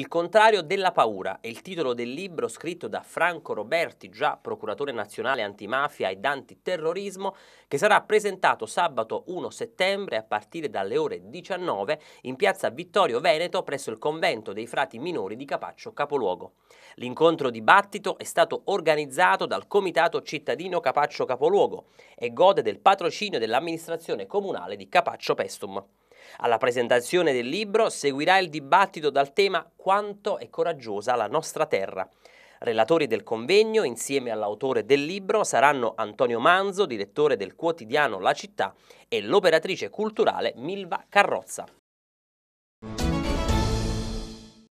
Il contrario della paura è il titolo del libro scritto da Franco Roberti, già procuratore nazionale antimafia ed antiterrorismo, che sarà presentato sabato 1 settembre a partire dalle ore 19 in piazza Vittorio Veneto presso il convento dei frati minori di Capaccio Capoluogo. L'incontro dibattito è stato organizzato dal Comitato Cittadino Capaccio Capoluogo e gode del patrocinio dell'amministrazione comunale di Capaccio Pestum. Alla presentazione del libro seguirà il dibattito dal tema Quanto è coraggiosa la nostra terra. Relatori del convegno, insieme all'autore del libro, saranno Antonio Manzo, direttore del quotidiano La Città, e l'operatrice culturale Milva Carrozza.